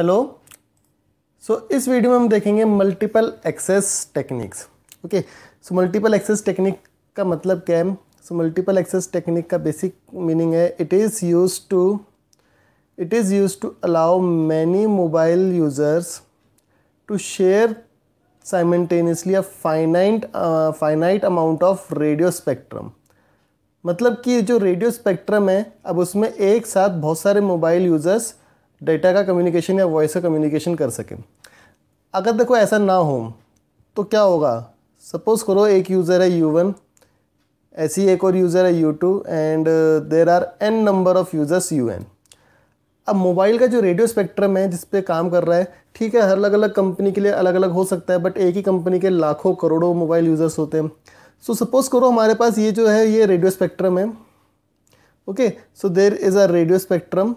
Hello so so, इस video में हम देखेंगे multiple access techniques okay so multiple access technique का मतलब क्या है सो मल्टीपल एक्सेस टेक्निक का बेसिक मीनिंग है it is use to it is use to allow many mobile users to share simultaneously a finite finite amount of radio spectrum मतलब कि जो radio spectrum है अब उसमें एक साथ बहुत सारे मोबाइल यूजर्स डेटा का कम्युनिकेशन या वॉइस का कम्युनिकेशन कर सकें अगर देखो ऐसा ना हो तो क्या होगा सपोज़ करो एक यूज़र है यू वन ऐसी एक और यूज़र है U two and there are N number of users U N अब मोबाइल का जो रेडियो स्पेक्ट्रम है जिस पे काम कर रहा है ठीक है हर अलग अलग कंपनी के लिए अलग अलग हो सकता है बट एक ही कंपनी के लाखों करोड़ों मोबाइल यूज़र्स होते हैं सो सपोज़ करो हमारे पास ये जो है ये रेडियो स्पेक्ट्रम है okay so there is a radio spectrum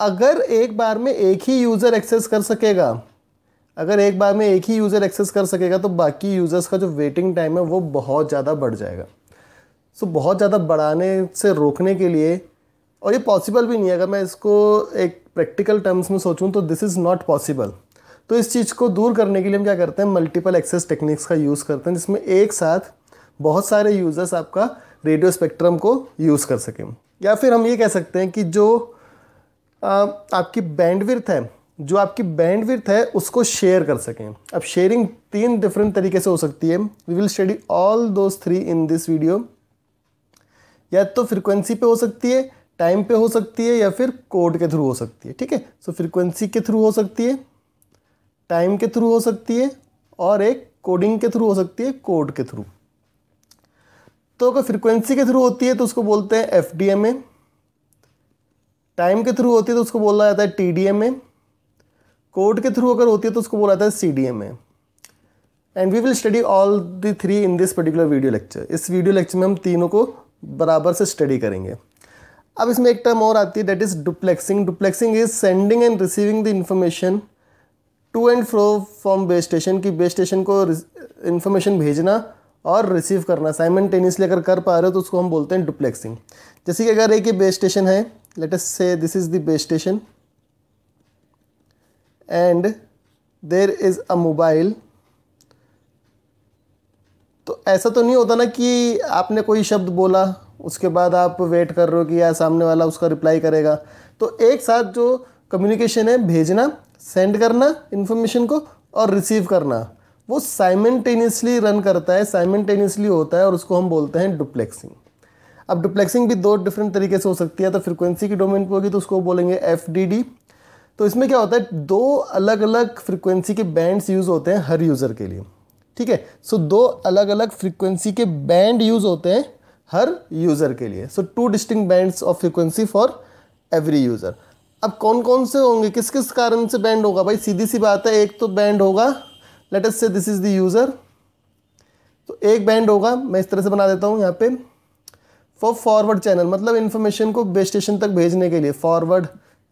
अगर एक बार में एक ही यूज़र एक्सेस कर सकेगा अगर एक बार में एक ही यूज़र एक्सेस कर सकेगा तो बाकी यूज़र्स का जो वेटिंग टाइम है वो बहुत ज़्यादा बढ़ जाएगा सो so, बहुत ज़्यादा बढ़ाने से रोकने के लिए और ये पॉसिबल भी नहीं है अगर मैं इसको एक प्रैक्टिकल टर्म्स में सोचूं तो दिस इज़ नॉट पॉसिबल तो इस चीज़ को दूर करने के लिए हम क्या करते हैं मल्टीपल एक्सेस टेक्निक्स का यूज़ करते हैं जिसमें एक साथ बहुत सारे यूज़र्स आपका रेडियो स्पेक्ट्रम को यूज़ कर सकें या फिर हम ये कह सकते हैं कि जो आपकी बैंडविर्थ है जो आपकी बैंडविड्थ है उसको शेयर कर सकें अब शेयरिंग तीन डिफरेंट तरीके से हो सकती है we will study all those three in this video या तो फ्रिक्वेंसी पे हो सकती है टाइम पे हो सकती है या फिर कोड के थ्रू हो सकती है ठीक है सो फ्रिक्वेंसी के थ्रू हो सकती है टाइम के थ्रू हो सकती है और एक कोडिंग के थ्रू हो सकती है कोड के थ्रू तो अगर फ्रिक्वेंसी के थ्रू होती है तो उसको बोलते हैं F D M A time के थ्रू होती है तो उसको बोला जाता है T D M A code के थ्रू अगर होती है तो उसको बोला जाता है C D M A and we will study all the three in this particular video lecture इस वीडियो लेक्चर में हम तीनों को बराबर से स्टडी करेंगे अब इसमें एक टर्म और आती है that is duplexing duplexing is sending and receiving the information to and fro from base station की बेस स्टेशन को इन्फॉर्मेशन भेजना और रिसीव करना साइमन टेनिस लेकर कर पा रहे हो तो उसको हम बोलते हैं डुप्लेक्सिंग जैसे कि अगर एक ये बेस स्टेशन है let us say this is the base station and there is a mobile तो ऐसा तो नहीं होता ना कि आपने कोई शब्द बोला उसके बाद आप वेट कर रहे हो कि यार सामने वाला उसका रिप्लाई करेगा तो एक साथ जो कम्युनिकेशन है भेजना सेंड करना इन्फॉर्मेशन को और रिसीव करना वो साइमेंटेनियसली रन करता है साइमेंटेनियसली होता है और उसको हम बोलते हैं डुप्लेक्सिंग अब डुप्लेक्सिंग भी दो डिफरेंट तरीके से हो सकती है तो फ्रिक्वेंसी की डोमेन पर होगी तो उसको बोलेंगे एफ तो इसमें क्या होता है दो अलग अलग फ्रिक्वेंसी के बैंड्स यूज़ होते हैं हर यूज़र के लिए ठीक है सो दो अलग अलग फ्रिक्वेंसी के बैंड यूज़ होते हैं हर यूज़र के लिए so two distinct bands of frequency for every user अब कौन कौन से होंगे किस किस कारण से बैंड होगा भाई सीधी सी बात है एक तो बैंड होगा late us say this is the user तो एक बैंड होगा मैं इस तरह से बना देता हूँ यहाँ पर फॉर फॉरवर्ड चैनल मतलब इन्फॉर्मेशन को बेस स्टेशन तक भेजने के लिए फॉरवर्ड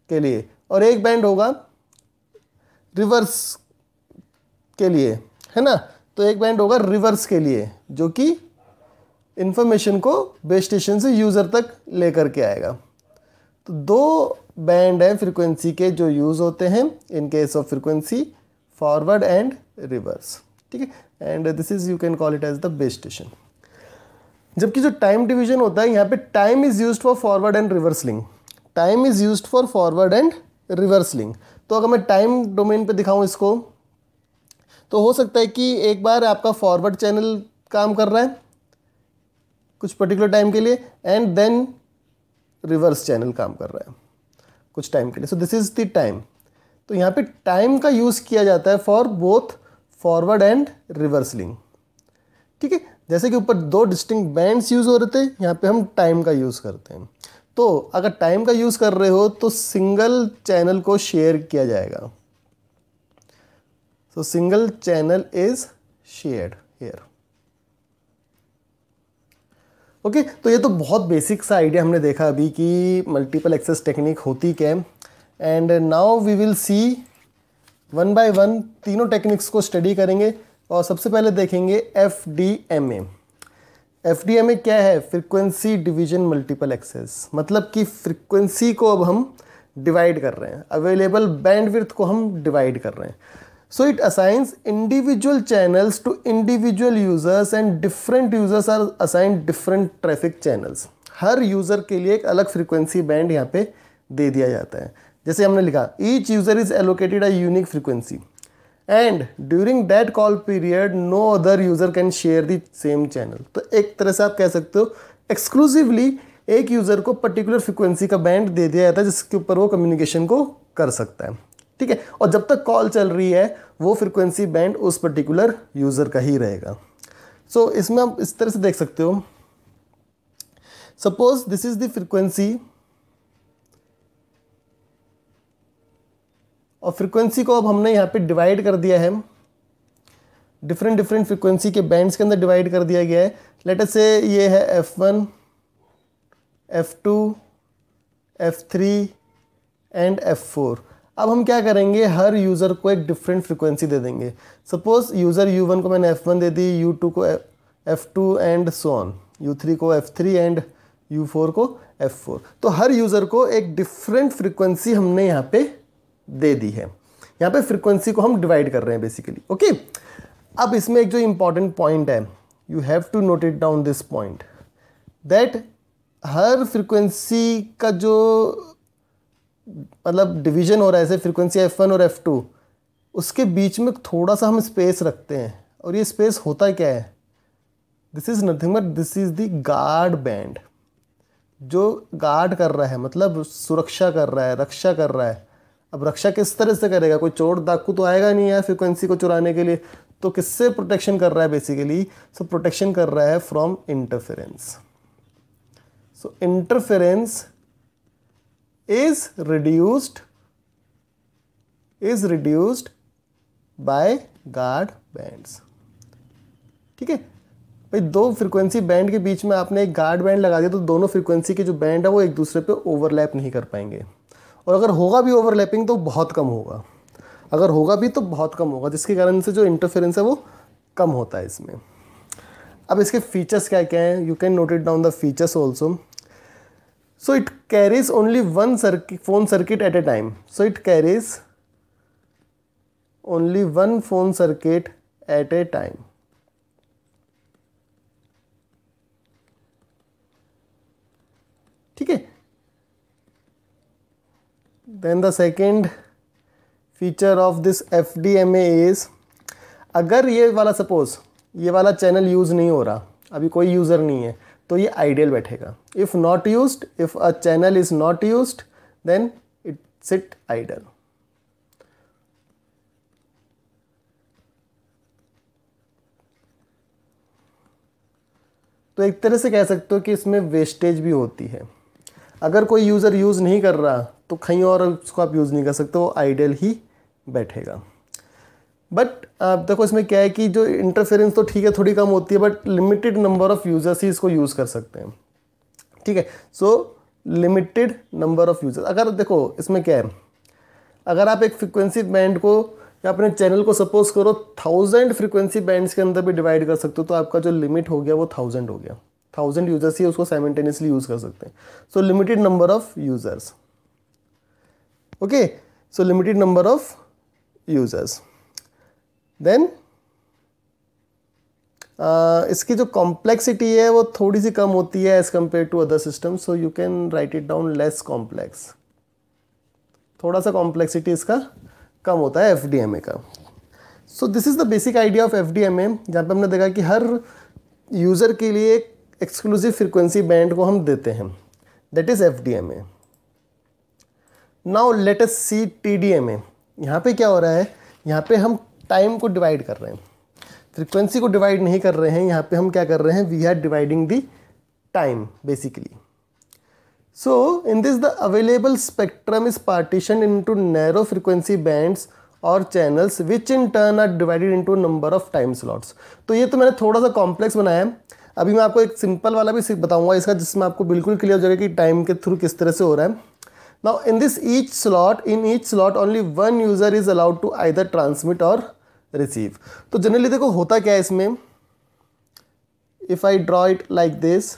के लिए और एक बैंड होगा रिवर्स के लिए है ना तो एक बैंड होगा रिवर्स के लिए जो कि इन्फॉर्मेशन को बेस स्टेशन से यूज़र तक लेकर के आएगा तो दो बैंड हैं फ्रीक्वेंसी के जो यूज़ होते हैं in case of frequency forward and reverse ठीक है and this is you can call it as the base station जबकि जो टाइम डिवीजन होता है यहाँ पे time is use for forward and reverse link time is use for forward and reverse link तो अगर मैं टाइम डोमेन पे दिखाऊँ इसको तो हो सकता है कि एक बार आपका फॉरवर्ड चैनल काम कर रहा है कुछ पर्टिकुलर टाइम के लिए एंड देन रिवर्स चैनल काम कर रहा है कुछ टाइम के लिए so this is the time तो यहाँ पे टाइम का यूज़ किया जाता है for both forward and reverse link ठीक है जैसे कि ऊपर दो डिस्टिंग बैंड्स यूज़ हो रहे थे यहाँ पे हम टाइम का यूज़ करते हैं तो अगर टाइम का यूज़ कर रहे हो तो सिंगल चैनल को शेयर किया जाएगा so single channel is shared here okay okay, तो ये तो बहुत बेसिक सा आइडिया हमने देखा अभी कि मल्टीपल एक्सेस टेक्निक होती क्या and now we will see one by one तीनों टेक्निक्स को स्टडी करेंगे और सबसे पहले देखेंगे F D M A F D M A क्या है फ्रिक्वेंसी डिवीजन मल्टीपल एक्सेस मतलब कि फ्रिक्वेंसी को अब हम डिवाइड कर रहे हैं अवेलेबल बैंडविड्थ को हम डिवाइड कर रहे हैं so it assigns individual channels to individual users and different users are assigned different traffic channels हर यूज़र के लिए एक अलग फ्रिक्वेंसी बैंड यहाँ पे दे दिया जाता है जैसे हमने लिखा each user is allocated a unique frequency and during that call period no other user can share the same channel तो एक तरह से आप कह सकते हो एक्सक्लूसिवली एक यूजर को पर्टिकुलर फ्रिक्वेंसी का बैंड दे दिया जाता है जिसके ऊपर वो कम्युनिकेशन को कर सकता है ठीक है और जब तक कॉल चल रही है वो फ्रिक्वेंसी बैंड उस पर्टिकुलर यूजर का ही रहेगा सो so, इसमें आप इस तरह से देख सकते हो suppose this is the frequency और फ्रिक्वेंसी को अब हमने यहाँ पे डिवाइड कर दिया है डिफरेंट डिफरेंट फ्रिक्वेंसी के बैंड्स के अंदर डिवाइड कर दिया गया है लेटर से ये है F one F two F three and F four अब हम क्या करेंगे हर यूज़र को एक डिफरेंट फ्रिक्वेंसी दे देंगे सपोज़ यूज़र यू वन को मैंने एफ़ वन दे दी यू टू को F two and on U three को F three and U four को एफ़ फोर तो हर यूज़र को एक डिफरेंट फ्रिक्वेंसी हमने यहाँ पे दे दी है यहाँ पे फ्रिक्वेंसी को हम डिवाइड कर रहे हैं बेसिकली ओके अब इसमें एक जो इम्पॉर्टेंट पॉइंट है you have to note it down this point that हर फ्रिक्वेंसी का जो मतलब डिवीजन हो रहा है ऐसे फ्रिक्वेंसी एफ वन और एफ टू उसके बीच में थोड़ा सा हम स्पेस रखते हैं और ये स्पेस होता क्या है this is nothing but this is the guard band जो गार्ड कर रहा है मतलब सुरक्षा कर रहा है रक्षा कर रहा है अब रक्षा किस तरह से करेगा कोई चोर डाकू तो आएगा नहीं यार फ्रिक्वेंसी को चुराने के लिए तो किससे प्रोटेक्शन कर रहा है बेसिकली सो प्रोटेक्शन कर रहा है from interference so interference is reduced is reduced by guard bands ठीक है भाई दो फ्रिक्वेंसी बैंड के बीच में आपने एक गार्ड बैंड लगा दिया तो दोनों फ्रिक्वेंसी के जो बैंड है वो एक दूसरे पे ओवरलैप नहीं कर पाएंगे और अगर होगा भी ओवरलैपिंग तो बहुत कम होगा अगर होगा भी तो बहुत कम होगा जिसके कारण से जो इंटरफेरेंस है वो कम होता है इसमें अब इसके फीचर्स क्या क्या हैं you can note it down the features also so it carries only one circuit phone circuit at a time so it carries only one phone circuit at a time then the second feature of this FDMA is अगर ये वाला suppose ये वाला channel use नहीं हो रहा अभी कोई यूज़र नहीं है तो ये आइडियल बैठेगा if not use if a channel is not use then it sit idle तो एक तरह से कह सकते हो कि इसमें वेस्टेज भी होती है अगर कोई यूज़र यूज़ नहीं कर रहा तो कहीं और उसको आप यूज़ नहीं कर सकते वो आइडियल ही बैठेगा बट आप देखो इसमें क्या है कि जो इंटरफेरेंस तो ठीक है थोड़ी कम होती है but limited number of users ही इसको यूज़ कर सकते हैं ठीक है so limited number of users अगर देखो इसमें क्या है अगर आप एक फ्रिक्वेंसी बैंड को या अपने चैनल को सपोज करो थाउजेंड फ्रिक्वेंसी बैंड्स के अंदर भी डिवाइड कर सकते हो तो आपका जो लिमिट हो गया वो थाउजेंड हो गया थाउजेंड यूज़र्स ही उसको साइमेंटेनियसली यूज़ कर सकते हैं so limited number of users okay so limited number of users then uh, इसकी जो कॉम्प्लेक्सिटी है वो थोड़ी सी कम होती है as compare to other system so you can write it down less complex थोड़ा सा कॉम्प्लेक्सिटी इसका कम होता है एफ का so this is the basic idea of F D M A जहाँ पर हमने देखा कि हर यूज़र के लिए एक एक्सक्लूसिव फ्रिक्वेंसी बैंड को हम देते हैं that is F D M A now let us see T D M A यहाँ पर क्या हो रहा है यहाँ पे हम टाइम को डिवाइड कर रहे हैं फ्रिक्वेंसी को डिवाइड नहीं कर रहे हैं यहाँ पे हम क्या कर रहे हैं we are dividing the time basically so in this the available spectrum is partition into narrow frequency bands और channels which in turn are divided into number of time slots तो ये तो मैंने थोड़ा सा कॉम्प्लेक्स बनाया है अभी मैं आपको एक सिंपल वाला भी बताऊंगा इसका जिसमें आपको बिल्कुल क्लियर हो जाएगा कि टाइम के थ्रू किस तरह से हो रहा है Now in this each slot, in each slot only one user is allowed to either transmit or receive. तो generally देखो होता क्या है इसमें If I draw it like this,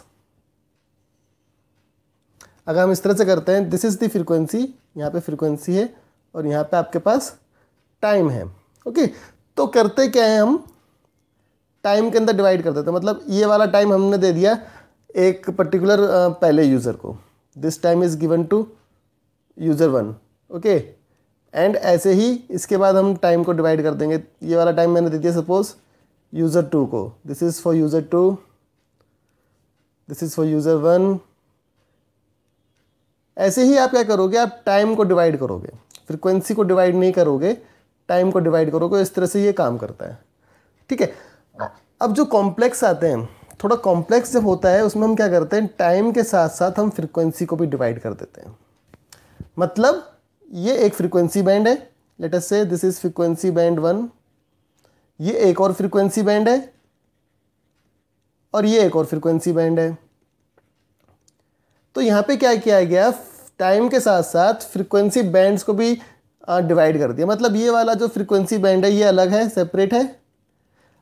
अगर हम इस तरह से करते हैं this is the frequency यहाँ पे frequency है और यहाँ पे आपके पास time है ओके तो करते क्या है हम टाइम के अंदर डिवाइड कर देते हैं मतलब ये वाला टाइम हमने दे दिया एक पर्टिकुलर पहले यूज़र को this time is given to user one okay and ऐसे ही इसके बाद हम टाइम को डिवाइड कर देंगे ये वाला टाइम मैंने दे दिया सपोज़ यूज़र टू को this is for user two this is for user one ऐसे ही आप क्या करोगे आप टाइम को डिवाइड करोगे फ्रिक्वेंसी को डिवाइड नहीं करोगे टाइम को डिवाइड करोगे इस तरह से ये काम करता है ठीक है अब जो कॉम्प्लेक्स आते हैं थोड़ा कॉम्प्लेक्स जब होता है उसमें हम क्या करते हैं टाइम के साथ साथ हम फ्रिक्वेंसी को भी डिवाइड कर देते हैं मतलब ये एक फ्रीक्वेंसी बैंड है let us say this is frequency band one ये एक और फ्रीक्वेंसी बैंड है और ये एक और फ्रीक्वेंसी बैंड है तो यहाँ पे क्या किया गया टाइम के साथ साथ फ्रीक्वेंसी बैंड्स को भी डिवाइड कर दिया मतलब ये वाला जो फ्रीक्वेंसी बैंड है ये अलग है सेपरेट है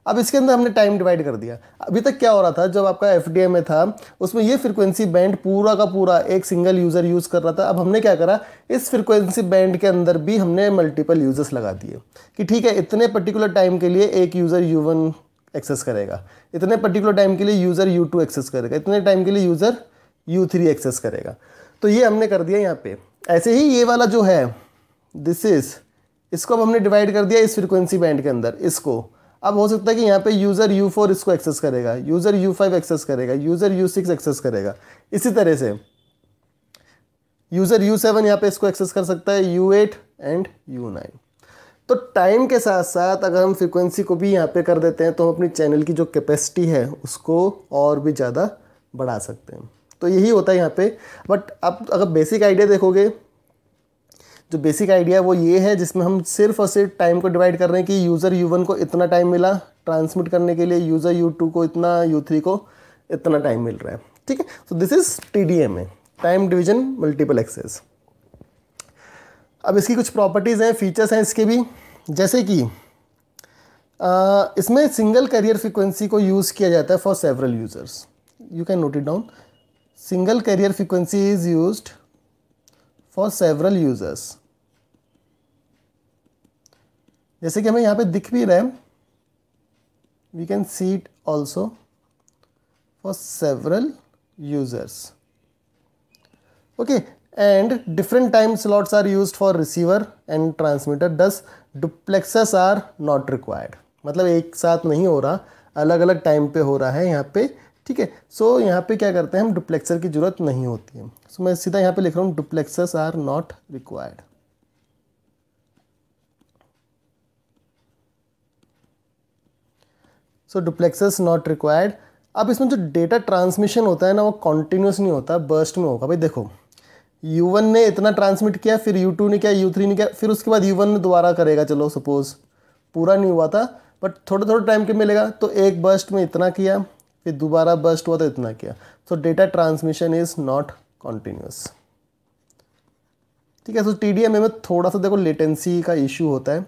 अब इसके अंदर हमने टाइम डिवाइड कर दिया अभी तक क्या हो रहा था जब आपका एफ में था उसमें ये फ्रिक्वेंसी बैंड पूरा का पूरा एक सिंगल यूज़र यूज़ कर रहा था अब हमने क्या करा इस फ्रिक्वेंसी बैंड के अंदर भी हमने मल्टीपल यूज़र्स लगा दिए कि ठीक है इतने पर्टिकुलर टाइम के लिए एक यूज़र यू वन एक्सेस करेगा इतने पर्टिकुलर टाइम के लिए यूज़र यू टू एक्सेस करेगा इतने टाइम के लिए यूज़र यू थ्री एक्सेस करेगा तो ये हमने कर दिया यहाँ पे ऐसे ही ये वाला जो है दिस इज़ इसको अब हमने डिवाइड कर दिया इस फ्रिक्वेंसी बैंड के अंदर इसको अब हो सकता है कि यहाँ पे यूज़र यू फोर इसको एक्सेस करेगा यूज़र यू फाइव एक्सेस करेगा यूज़र यू सिक्स एक्सेस करेगा इसी तरह से यूज़र यू सेवन यहाँ पे इसको एक्सेस कर सकता है U eight and U nine तो टाइम के साथ साथ अगर हम फ्रिक्वेंसी को भी यहाँ पे कर देते हैं तो हम अपनी चैनल की जो कैपेसिटी है उसको और भी ज़्यादा बढ़ा सकते हैं तो यही होता है यहाँ पे बट आप अगर बेसिक आइडिया देखोगे जो बेसिक आइडिया वो ये है जिसमें हम सिर्फ और सिर्फ टाइम को डिवाइड कर रहे हैं कि यूज़र यू को इतना टाइम मिला ट्रांसमिट करने के लिए यूज़र यू को इतना यू को इतना टाइम मिल रहा है ठीक है so this is T D M A time division multiple access अब इसकी कुछ प्रॉपर्टीज़ हैं फीचर्स हैं इसके भी जैसे कि इसमें सिंगल कैरियर फ्रिक्वेंसी को यूज़ किया जाता है for several users you can note it down single carrier frequency is used for several users जैसे कि हमें यहाँ पे दिख भी रहे है we can see it also for several users okay and different time slots are use for receiver and transmitter thus duplexers are not required मतलब एक साथ नहीं हो रहा अलग अलग टाइम पे हो रहा है यहाँ पे ठीक है सो यहाँ पे क्या करते हैं हम डुप्लेक्सर की ज़रूरत नहीं होती है सो so, मैं सीधा यहाँ पे लिख रहा हूँ duplexers are not required so duplexers not required अब इसमें जो डेटा ट्रांसमिशन होता है ना वो कॉन्टिन्यूस नहीं होता बर्स्ट में होगा भाई देखो यू ने इतना ट्रांसमिट किया फिर यू ने किया यू ने किया फिर उसके बाद यू ने दोबारा करेगा चलो सपोज़ पूरा नहीं हुआ था बट थोड़ा थोड़ा टाइम के मिलेगा तो एक बर्स्ट में इतना किया फिर दोबारा बस्ट हुआ तो इतना किया so data transmission is not continuous ठीक है सो टी डी एम में थोड़ा सा देखो लेटेंसी का इशू होता है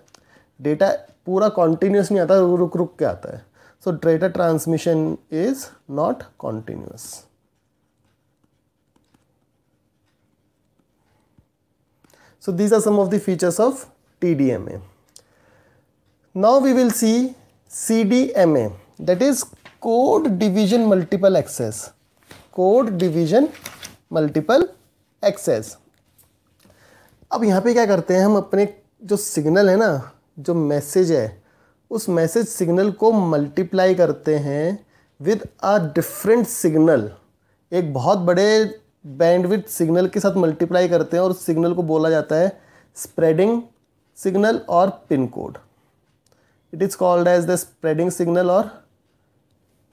डेटा पूरा कॉन्टिन्यूस नहीं आता रुक रुक के आता है so data transmission is not the features of T D M A now we will see C D M A that is code division multiple access code division multiple access अब यहाँ पे क्या करते हैं हम अपने जो सिग्नल है ना जो मैसेज है उस मैसेज सिग्नल को मल्टीप्लाई करते हैं विद अ डिफरेंट सिग्नल एक बहुत बड़े बैंडविथ सिग्नल के साथ मल्टीप्लाई करते हैं और उस सिग्नल को बोला जाता है स्प्रेडिंग सिग्नल और pin code it is called as the spreading signal और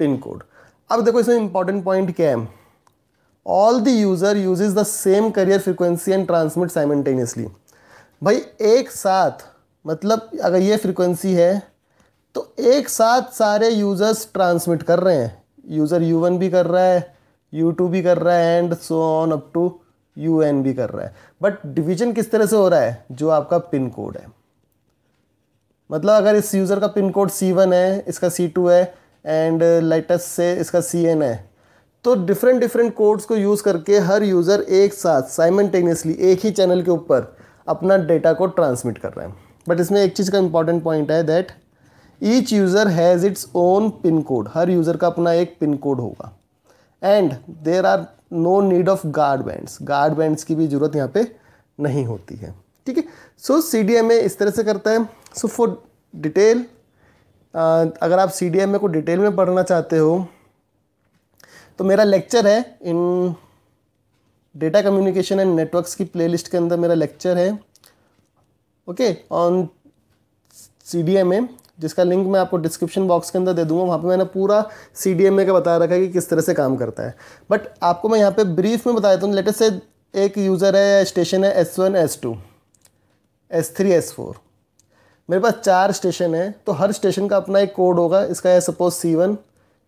पिन कोड अब देखो इसमें इंपॉर्टेंट पॉइंट क्या है all the user uses the same carrier frequency and transmit simultaneously भाई एक साथ मतलब अगर ये फ्रिक्वेंसी है तो एक साथ सारे यूज़र्स ट्रांसमिट कर रहे हैं यूज़र यू वन भी कर रहा है यू टू भी कर रहा है and so on up to U N भी कर रहा है बट डिवीजन किस तरह से हो रहा है जो आपका पिन कोड है मतलब अगर इस यूज़र का पिन कोड सी वन है इसका सी टू है एंड लेटस से इसका सी एन है तो डिफरेंट डिफरेंट कोड्स को यूज़ करके हर यूज़र एक साथ साइमेंटेनियसली एक ही चैनल के ऊपर अपना डेटा को ट्रांसमिट कर रहा है बट इसमें एक चीज़ का इंपॉर्टेंट पॉइंट है that each user has its own pin code हर यूज़र का अपना एक पिन कोड होगा and there are no need of guard bands guard bands की भी ज़रूरत यहाँ पे नहीं होती है ठीक है सो सी डी एम ए इस तरह से करता है सो फॉर डिटेल अगर आप सी डी एम ए को डिटेल में पढ़ना चाहते हो तो मेरा लेक्चर है in data communication and networks की प्लेलिस्ट के अंदर मेरा लेक्चर है okay on C D M A जिसका लिंक मैं आपको डिस्क्रिप्शन बॉक्स के अंदर दे दूंगा वहाँ पे मैंने पूरा सी डी एम ए का बता रखा है कि किस तरह से काम करता है बट आपको मैं यहाँ पे ब्रीफ में बता देता हूँ लेटेस्ट से एक यूज़र है स्टेशन है S one S two S three S four मेरे पास चार स्टेशन है तो हर स्टेशन का अपना एक कोड होगा इसका है सपोज सी वन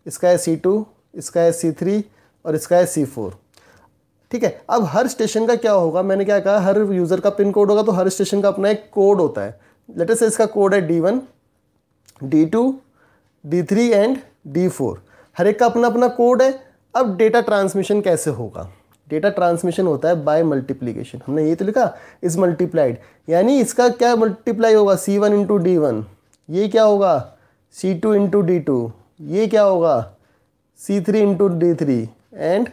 इसका है सी टू इसका है सी थ्री और इसका है सी फोर ठीक है अब हर स्टेशन का क्या होगा मैंने क्या कहा हर यूज़र का पिन कोड होगा तो हर स्टेशन का अपना एक कोड होता है लेटेस्ट इसका कोड है D one D two D three and D four हर एक का अपना अपना कोड है अब डेटा ट्रांसमिशन कैसे होगा डेटा ट्रांसमिशन होता है बाय मल्टीप्लीकेशन हमने ये तो लिखा इस मल्टीप्लाइड यानी इसका क्या मल्टीप्लाई होगा C one into D one ये क्या होगा C two into D two ये क्या होगा C three into D three and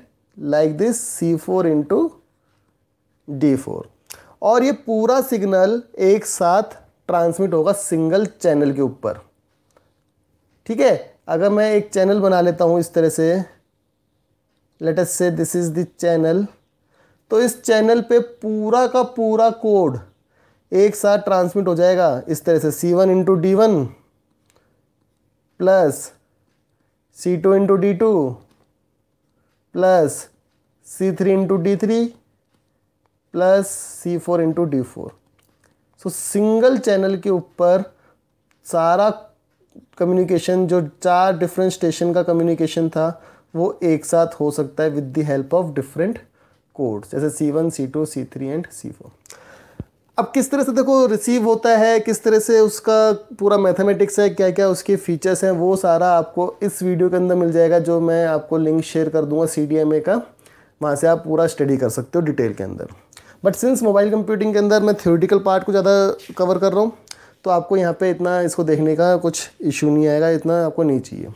like this C four into D four और ये पूरा सिग्नल एक साथ ट्रांसमिट होगा सिंगल चैनल के ऊपर ठीक है अगर मैं एक चैनल बना लेता हूँ इस तरह से late us say this is the channel तो इस चैनल पे पूरा का पूरा कोड एक साथ ट्रांसमिट हो जाएगा इस तरह से C one into D one plus C two into D two plus C three into D three plus C four into D four so single channel के ऊपर सारा कम्युनिकेशन जो चार डिफरेंट स्टेशन का कम्युनिकेशन था वो एक साथ हो सकता है with the help of different codes जैसे C one C two C three and C four अब किस तरह से देखो रिसीव होता है किस तरह से उसका पूरा मैथमेटिक्स है क्या क्या उसके फीचर्स हैं वो सारा आपको इस वीडियो के अंदर मिल जाएगा जो मैं आपको लिंक शेयर कर दूंगा सी का वहाँ से आप पूरा स्टडी कर सकते हो डिटेल के अंदर बट सिंस मोबाइल कंप्यूटिंग के अंदर मैं थ्योरेटिकल पार्ट को ज़्यादा कवर कर रहा हूँ तो आपको यहाँ पे इतना इसको देखने का कुछ इशू नहीं आएगा इतना आपको नहीं चाहिए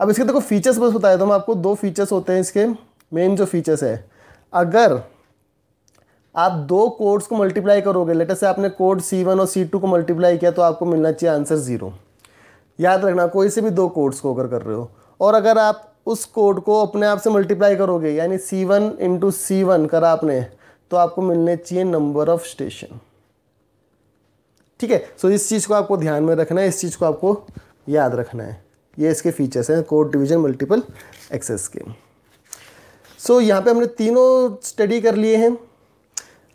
अब इसके देखो फीचर्स बस बताया तो हम आपको दो फीचर्स होते हैं इसके मेन जो फीचर्स है अगर आप दो कोड्स को मल्टीप्लाई करोगे लेटर से आपने कोड सी वन और सी टू को मल्टीप्लाई किया तो आपको मिलना चाहिए आंसर ज़ीरो याद रखना कोई से भी दो कोड्स को अगर कर रहे हो और अगर आप उस कोड को अपने आप से मल्टीप्लाई करोगे यानी C one into C one करा आपने तो आपको मिलने चाहिए नंबर ऑफ स्टेशन ठीक है सो इस चीज़ को आपको ध्यान में रखना है इस चीज़ को आपको याद रखना है ये इसके फीचर्स हैं कोड डिवीजन मल्टीपल एक्सेस के सो so, यहाँ पे हमने तीनों स्टडी कर लिए हैं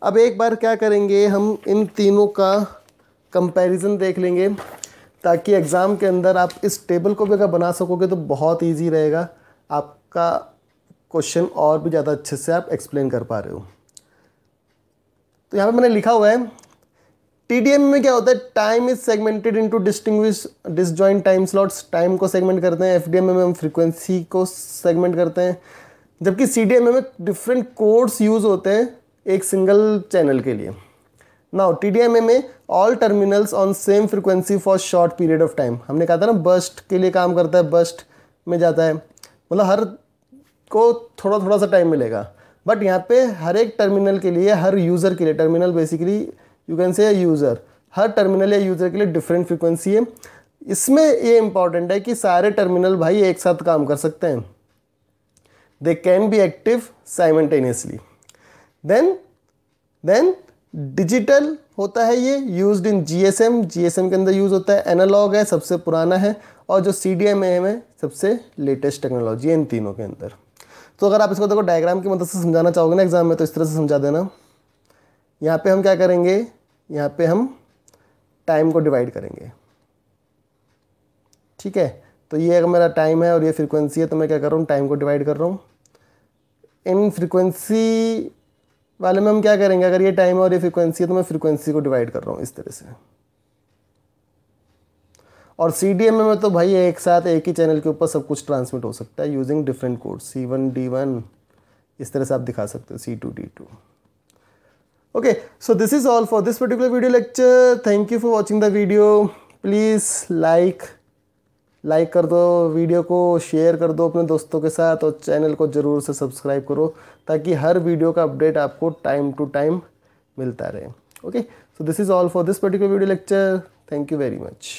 अब एक बार क्या करेंगे हम इन तीनों का कंपैरिजन देख लेंगे ताकि एग्ज़ाम के अंदर आप इस टेबल को भी अगर बना सकोगे तो बहुत इजी रहेगा आपका क्वेश्चन और भी ज़्यादा अच्छे से आप एक्सप्लेन कर पा रहे हो तो यहाँ पे मैंने लिखा हुआ है टीडीएम में क्या होता है time is segmented into distinguish disjoint time slots time को सेगमेंट करते हैं एफडीएम में हम फ्रीक्वेंसी को सेगमेंट करते हैं जबकि सीडीएम में डिफरेंट कोड्स यूज होते हैं एक सिंगल चैनल के लिए नाउ टीडीएमए में all terminals on same frequency for short period of time हमने कहा था ना बस्ट के लिए काम करता है बस्ट में जाता है मतलब हर को थोड़ा थोड़ा सा टाइम मिलेगा बट यहाँ पे हर एक टर्मिनल के लिए हर यूज़र के लिए terminal basically you can say user हर टर्मिनल या यूज़र के लिए डिफरेंट फ्रिक्वेंसी है इसमें ये इंपॉर्टेंट है कि सारे टर्मिनल भाई एक साथ काम कर सकते हैं they can be active simultaneously then then digital होता है ये use in G G S M S M के अंदर यूज़ होता है एनालॉग है सबसे पुराना है और जो सी डी एम एम है सबसे लेटेस्ट टेक्नोलॉजी है इन तीनों के अंदर तो अगर आप इसको देखो डायग्राम की मदद मतलब से समझाना चाहोगे ना एग्जाम में तो इस तरह से समझा देना यहाँ पे हम क्या करेंगे यहाँ पे हम टाइम को डिवाइड करेंगे ठीक है तो ये अगर मेरा टाइम है और ये फ्रीक्वेंसी है तो मैं क्या कर रहा हूँ टाइम को डिवाइड कर रहा हूँ इन फ्रीक्वेंसी वाले में हम क्या करेंगे अगर ये टाइम है और ये फ्रीक्वेंसी है तो मैं फ्रीक्वेंसी को डिवाइड कर रहा हूँ इस तरह से और सी डी एम में तो भाई एक साथ एक ही चैनल के ऊपर सब कुछ ट्रांसमिट हो सकता है using different code C one D one इस तरह से आप दिखा सकते हो C two D two okay so this is all for this particular video lecture thank you for watching the video please like like कर दो वीडियो को शेयर कर दो अपने दोस्तों के साथ और चैनल को ज़रूर से सब्सक्राइब करो ताकि हर वीडियो का अपडेट आपको टाइम टू टाइम मिलता रहे okay so this is all for this particular video lecture thank you very much